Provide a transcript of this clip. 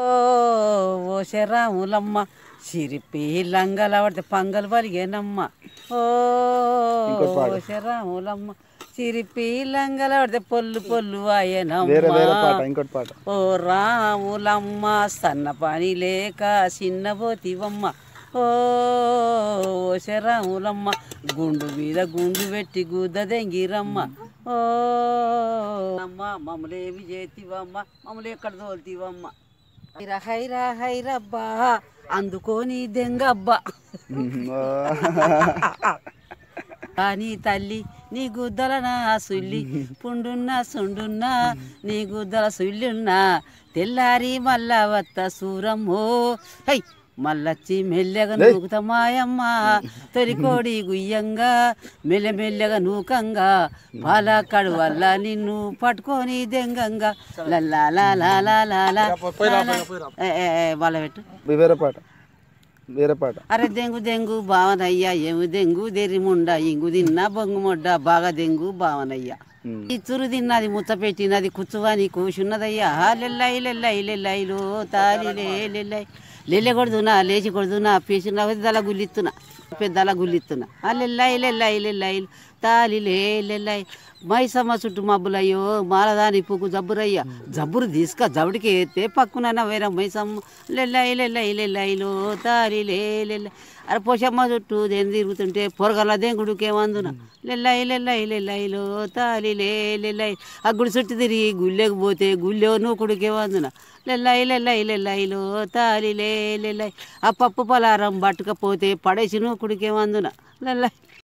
ఓ శరాములమ్మ సిరిపి లంగలు ఆడితే పంగలు వలిగేనమ్మ ఓ శరాములమ్మ సిరిపి లంగలు ఆడితే పొల్లు పొల్లు ఆయనమ్మ ఓ రాములమ్మ సన్న పని లేక చిన్న పోతివమ్మ ఓ శరాములమ్మ గుండు మీద గుండు పెట్టి గుద్ద దెంగిరమ్మ ఓ అమ్మ మమ్మలేమి చేతివమ్మ మమ్మల్ని ఎక్కడ తోలుతీవమ్మ హైరా అందుకోని దెంగబ్బా నీ తల్లి నీ గుద్దలనా సుల్లి పుండున్నా సుండున్నా నీ గుద్దల సుల్లున్నా తెల్లారి మల్ల వత్త సూరమ్మో హై మల్లచ్చి మెల్లగా నూకుతా మాయమ్మ తొలికోడి గుయ్యంగా మెల్లమెల్లగా నూకంగా పాల కడువల్ల నిన్ను పట్టుకొని దెంగంగా వాళ్ళ పెట్టు వేరే పాట వేరే పాట అరే దెంగు దెంగు భావనయ్యా ఏమి దెంగు దెరిముండ ఇంగు తిన్నా బొంగు మొడ్డ బాగా దెంగు భావనయ్యా ఈ చురు తిన్నది ముచ్చ పెట్టినది కూచువని కూచున్నదయ్యా లెల్లై లెల్లై లెల్లైలో తాలి లెల్లై లేలేకూడదునా లేచకూడదునా పేషెంట్ అయితే అలా గుల్లిస్తున్నా పెద్ద అలా గుల్లిస్తున్నా అల్లెల్లాయి లెల్లాయి లెల్లాయి తాలి లేలెల్లాయి మైసమ్మ చుట్టూ మబ్బులయ్యో మాలదాని పువ్వు జబ్బురయ్యా జబ్బురు తీసుక జబుడికి ఎత్తే పక్కున వేరే మైసమ్మ లెల్లాయి లెల్లాయి లెల్లాయిలో తాలి లేలెల్లాయి అరే పోషమ్మ చుట్టూ దేని తిరుగుతుంటే పొరగల దేంగుడుకేమందున లెల్లాయి లెల్లాయి లెల్లాయిలో తాలి లేలెల్లాయి ఆ గుడి చుట్టూ తిరిగి గుళ్ళేకి పోతే గుళ్ళే నూకుడుకేమందున లెల్లై లెల్లై లెల్లైలో లే లెల్లై ఆ పప్పు పలారం పట్టుకపోతే పడేసిన కుడికే వందున లెల్లై